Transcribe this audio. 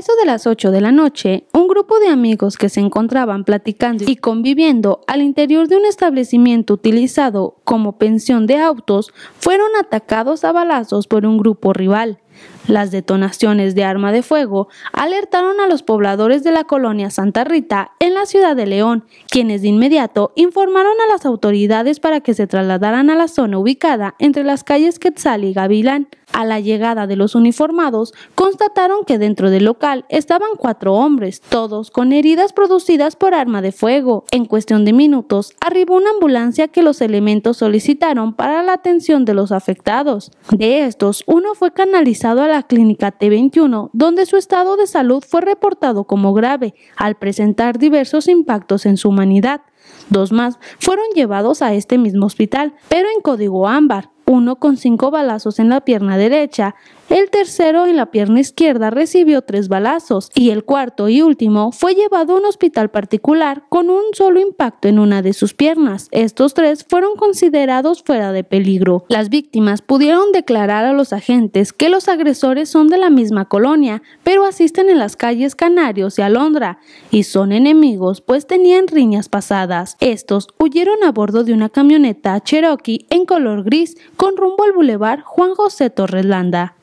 eso de las 8 de la noche, un grupo de amigos que se encontraban platicando y conviviendo al interior de un establecimiento utilizado como pensión de autos fueron atacados a balazos por un grupo rival. Las detonaciones de arma de fuego alertaron a los pobladores de la colonia Santa Rita en la ciudad de León, quienes de inmediato informaron a las autoridades para que se trasladaran a la zona ubicada entre las calles Quetzal y Gavilán. A la llegada de los uniformados, constataron que dentro del local estaban cuatro hombres, todos con heridas producidas por arma de fuego. En cuestión de minutos, arribó una ambulancia que los elementos solicitaron para la atención de los afectados. De estos, uno fue canalizado a la clínica T21, donde su estado de salud fue reportado como grave, al presentar diversos impactos en su humanidad. Dos más fueron llevados a este mismo hospital, pero en código ámbar, uno con cinco balazos en la pierna derecha el tercero en la pierna izquierda recibió tres balazos y el cuarto y último fue llevado a un hospital particular con un solo impacto en una de sus piernas. Estos tres fueron considerados fuera de peligro. Las víctimas pudieron declarar a los agentes que los agresores son de la misma colonia, pero asisten en las calles Canarios y Alondra y son enemigos pues tenían riñas pasadas. Estos huyeron a bordo de una camioneta Cherokee en color gris con rumbo al bulevar Juan José Torres Landa.